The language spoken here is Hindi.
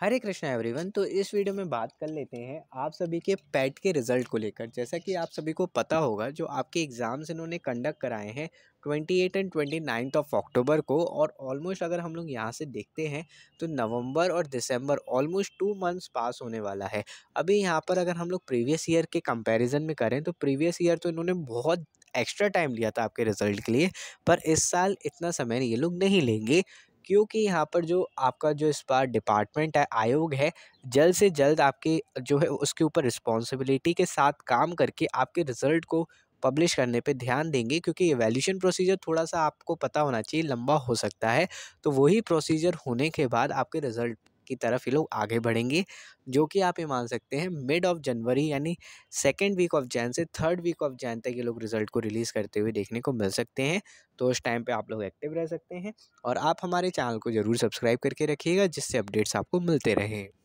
हरे कृष्णा एवरीवन तो इस वीडियो में बात कर लेते हैं आप सभी के पैट के रिज़ल्ट को लेकर जैसा कि आप सभी को पता होगा जो आपके एग्ज़ाम्स इन्होंने कंडक्ट कराए हैं twenty eight and twenty ninth of October को और ऑलमोस्ट अगर हम लोग यहाँ से देखते हैं तो नवंबर और दिसंबर ऑलमोस्ट टू मंथ्स पास होने वाला है अभी यहाँ पर अगर हम लोग प्रीवियस ईयर के कंपेरिजन में करें तो प्रीवियस ईयर तो इन्होंने बहुत एक्स्ट्रा टाइम लिया था आपके रिज़ल्ट के लिए पर इस साल इतना समय ये लोग नहीं लेंगे क्योंकि यहाँ पर जो आपका जो इस बार डिपार्टमेंट है आयोग है जल्द से जल्द आपके जो है उसके ऊपर रिस्पॉन्सिबिलिटी के साथ काम करके आपके रिज़ल्ट को पब्लिश करने पे ध्यान देंगे क्योंकि एवेल्यूशन प्रोसीजर थोड़ा सा आपको पता होना चाहिए लंबा हो सकता है तो वही प्रोसीजर होने के बाद आपके रिज़ल्ट की तरफ ये लोग आगे बढ़ेंगे जो कि आप ये मान सकते हैं मिड ऑफ जनवरी यानी सेकेंड वीक ऑफ जैन से थर्ड वीक ऑफ जैन तक ये लोग रिजल्ट को रिलीज़ करते हुए देखने को मिल सकते हैं तो उस टाइम पे आप लोग एक्टिव रह सकते हैं और आप हमारे चैनल को ज़रूर सब्सक्राइब करके रखिएगा जिससे अपडेट्स आपको मिलते रहें